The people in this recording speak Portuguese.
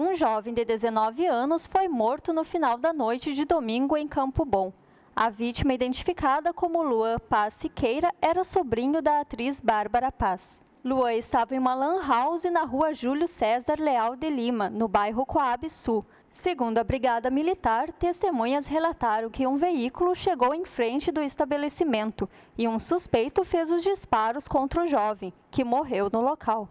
Um jovem de 19 anos foi morto no final da noite de domingo em Campo Bom. A vítima, identificada como Luan Paz Siqueira, era sobrinho da atriz Bárbara Paz. Luan estava em uma lan house na rua Júlio César Leal de Lima, no bairro Coab Sul. Segundo a Brigada Militar, testemunhas relataram que um veículo chegou em frente do estabelecimento e um suspeito fez os disparos contra o jovem, que morreu no local.